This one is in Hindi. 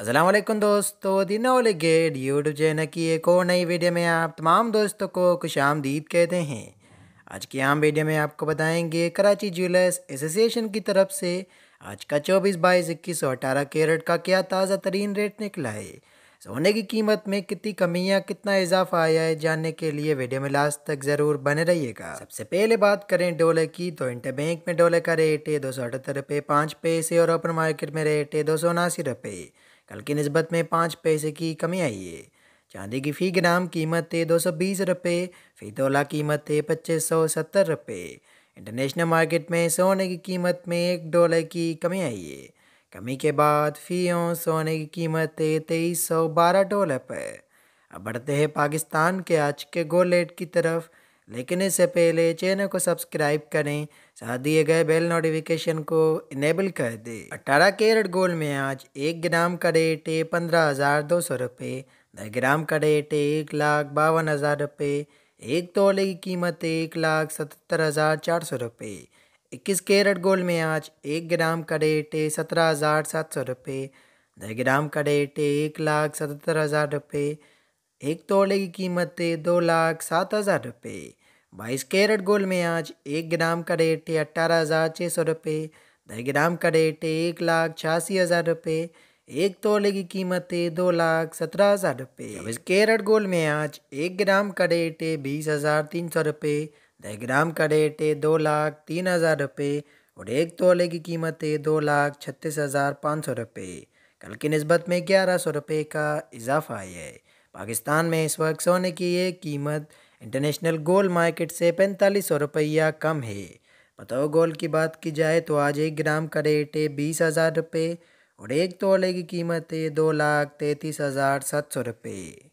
असलम दोस्तों दिनोल गेट यूट्यूब चैनल की एक और नई वीडियो में आप तमाम दोस्तों को खुश आमदीद कहते हैं आज की आम वीडियो में आपको बताएंगे कराची ज्वेलर्स एसोसिएशन की तरफ से आज का चौबीस बाईस इक्कीस सौ अठारह कैरेट का क्या ताज़ा तरीन रेट निकला है सोने की कीमत में कितनी कमी कितना इजाफा आया है जानने के लिए वीडियो में लास्ट तक ज़रूर बने रहिएगा सबसे पहले बात करें डोले की तो इंटर बैंक में डोले का रेट है दो सौ अठहत्तर रुपये पाँच पैसे और ओपन मार्केट में रेट है दो सौ उनासी रुपये कल की नस्बत में पाँच पैसे की कमी आई है चांदी की फ़ी ग्राम कीमत थे दो सौ बीस रुपये फ़ी तोला कीमत थे पच्चीस सौ सत्तर रुपये इंटरनेशनल मार्केट में सोने की कीमत में एक डॉलर की कमी आई है कमी के बाद फ़ी और सोने की कीमत थे तेईस सौ बारह डॉलर पर अब बढ़ते हैं पाकिस्तान के आज के गोलेट रेट की तरफ लेकिन इससे पहले चैनल को सब्सक्राइब करें साथ दिए गए बेल नोटिफिकेशन को इनेबल कर दें अठारह कैरेट गोल्ड में आज एक ग्राम का रेट है पंद्रह हज़ार दो सौ रुपये दस ग्राम का रेट है एक लाख बावन हज़ार रुपये एक तोले की कीमत है एक लाख सतहत्तर हज़ार चार सौ रुपये इक्कीस कैरेट गोल्ड में आज एक ग्राम का रेट है सत्रह हज़ार सात सौ रुपये दस ग्राम का रेट है एक लाख सतहत्तर हज़ार रुपये एक तोले की कीमत दो लाख सात हज़ार रुपये बाईस कैरेट गोल्ड में आज एक ग्राम का रेट अट्ठारह हज़ार छः सौ रुपये दस ग्राम का रेट एक लाख छियासी हज़ार रुपये एक तोले की कीमत दो लाख सत्रह हज़ार रुपये चौबीस कैरेट गोल्ड में आज एक ग्राम का रेट बीस हज़ार तीन सौ रुपये दस ग्राम का रेट दो लाख तीन हज़ार रुपये और एक तोले की कीमत दो लाख छत्तीस हज़ार पाँच सौ रुपये कल की नस्बत में ग्यारह सौ रुपये का इजाफा है पाकिस्तान में इस वक्त सोने की ये कीमत इंटरनेशनल गोल्ड मार्केट से पैंतालीस सौ रुपया कम है बताओ गोल्ड की बात की जाए तो आज एक ग्राम का रेट है बीस हज़ार रुपये और एक तोले की कीमत है दो लाख तैंतीस हज़ार सात सौ रुपये